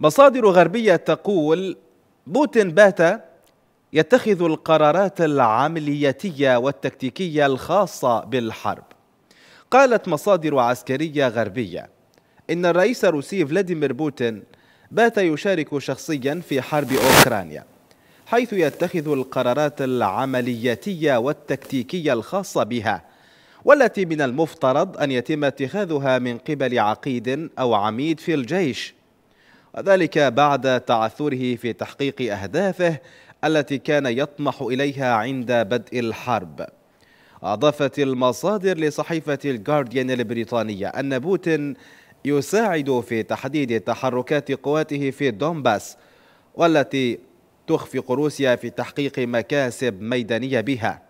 مصادر غربية تقول بوتين بات يتخذ القرارات العملياتية والتكتيكية الخاصة بالحرب قالت مصادر عسكرية غربية إن الرئيس الروسي فلاديمير بوتين بات يشارك شخصيا في حرب أوكرانيا حيث يتخذ القرارات العملياتية والتكتيكية الخاصة بها والتي من المفترض أن يتم اتخاذها من قبل عقيد أو عميد في الجيش وذلك بعد تعثره في تحقيق أهدافه التي كان يطمح إليها عند بدء الحرب أضافت المصادر لصحيفة الجارديان البريطانية أن بوتين يساعد في تحديد تحركات قواته في دونباس والتي تخفق روسيا في تحقيق مكاسب ميدانية بها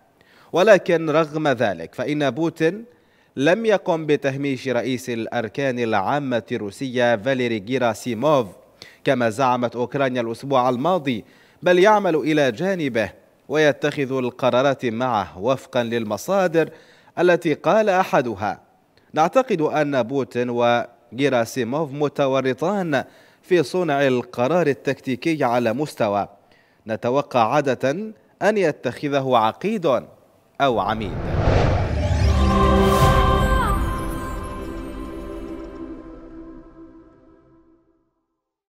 ولكن رغم ذلك فإن بوتين لم يقم بتهميش رئيس الأركان العامة الروسية فاليري جيراسيموف كما زعمت أوكرانيا الأسبوع الماضي بل يعمل إلى جانبه ويتخذ القرارات معه وفقا للمصادر التي قال أحدها نعتقد أن بوتين وجيراسيموف متورطان في صنع القرار التكتيكي على مستوى نتوقع عادة أن يتخذه عقيد أو عميد